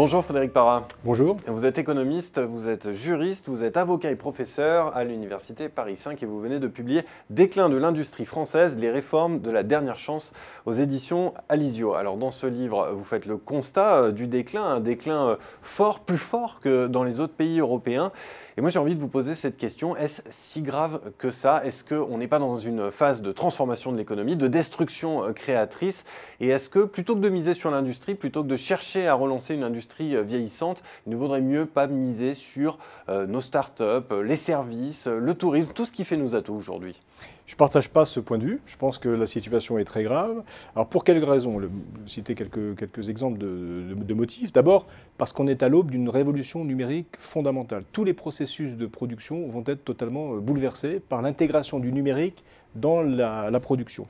Bonjour Frédéric Parra. Bonjour. Vous êtes économiste, vous êtes juriste, vous êtes avocat et professeur à l'université Paris 5 et vous venez de publier Déclin de l'industrie française, les réformes de la dernière chance aux éditions Alizio. Alors dans ce livre, vous faites le constat euh, du déclin, un déclin euh, fort, plus fort que dans les autres pays européens. Et moi j'ai envie de vous poser cette question, est-ce si grave que ça Est-ce qu'on n'est pas dans une phase de transformation de l'économie, de destruction euh, créatrice Et est-ce que plutôt que de miser sur l'industrie, plutôt que de chercher à relancer une industrie, euh, vieillissante, il ne vaudrait mieux pas miser sur euh, nos start-up, euh, les services, le tourisme, tout ce qui fait nos atouts aujourd'hui je ne partage pas ce point de vue. Je pense que la situation est très grave. Alors pour quelles raisons Citer quelques, quelques exemples de motifs. D'abord, parce qu'on est à l'aube d'une révolution numérique fondamentale. Tous les processus de production vont être totalement bouleversés par l'intégration du numérique dans la, production.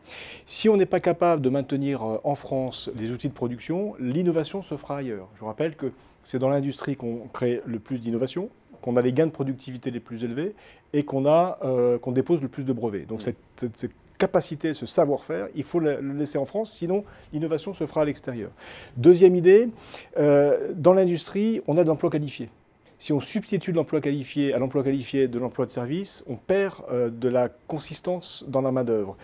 Si on n'est pas capable de maintenir euh, en France les outils de production, l'innovation se fera ailleurs. Je rappelle que c'est dans l'industrie qu'on crée le plus d'innovation, qu'on a les gains de productivité les plus élevés et qu'on euh, dépose le plus de brevets. Donc mm. cette, capacité, ce savoir-faire, il faut le laisser en France, sinon l'innovation se fera à l'extérieur. Deuxième idée, euh, dans l'industrie, on a de l'emploi qualifié si on substitue l'emploi qualifié à l'emploi qualifié de l'emploi de service, on perd euh, de la consistance dans la main-d'œuvre.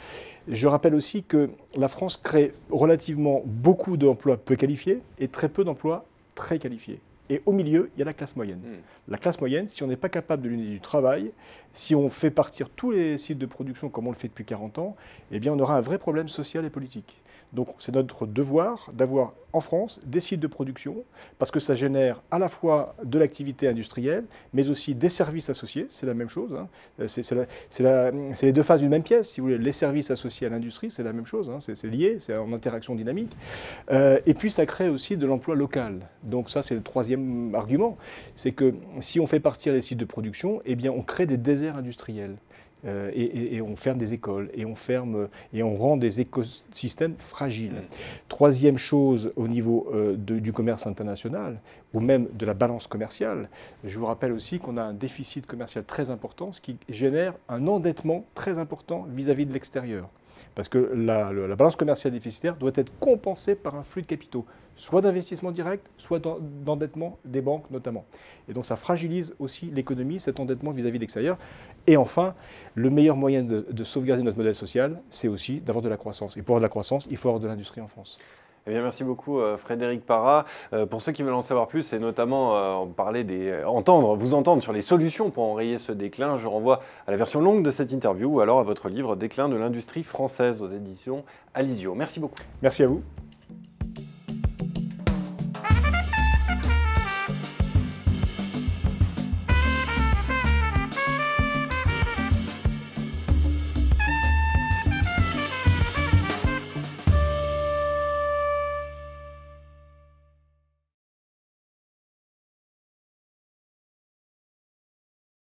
Je rappelle aussi que la France crée relativement beaucoup d'emplois peu qualifiés et très peu d'emplois très qualifiés. Et au milieu, il y a la classe moyenne. Hmm. La classe moyenne, si on n'est pas capable de l'unité du travail, si on fait partir tous les sites de production comme on le fait depuis 40 ans, eh bien on aura un vrai problème social et politique. Donc c'est notre devoir d'avoir en France des sites de production, parce que ça génère à la fois de l'activité industrielle, mais aussi des services associés, c'est la même chose. Hein. Euh, c'est les deux phases d'une même pièce, si vous voulez. Les services associés à l'industrie, c'est la même chose, hein. c'est lié, c'est en interaction dynamique. Euh, et puis ça crée aussi de l'emploi local. Donc ça, c'est le troisième argument, c'est que si on fait partir les sites de production, eh bien, on crée des déserts industriels. Euh, et, on ferme des écoles, et on ferme, et on rend des écosystèmes fragiles. Mm. Troisième chose au niveau euh, du commerce international, ou même de la balance commerciale, je vous rappelle aussi qu'on a un déficit commercial très important, ce qui génère un endettement très important vis à -vis de l'extérieur. Parce que la, balance commerciale déficitaire doit être compensée par un flux de capitaux, soit d'investissement direct, soit d'endettement des banques notamment. Et donc ça fragilise aussi l'économie, cet endettement vis-à-vis de l'extérieur. Et enfin, le meilleur moyen de, de sauvegarder notre modèle social, c'est aussi d'avoir de la croissance. Et pour avoir de la croissance, il faut avoir de l'industrie en France. Eh merci beaucoup euh, Frédéric Parra. Euh, pour ceux qui veulent en savoir plus et notamment euh, parler des, entendre, vous entendre sur les solutions pour enrayer ce déclin, je renvoie à la version longue de cette interview ou alors à votre livre Déclin de l'industrie française aux éditions Alizio. Merci beaucoup. Merci à vous.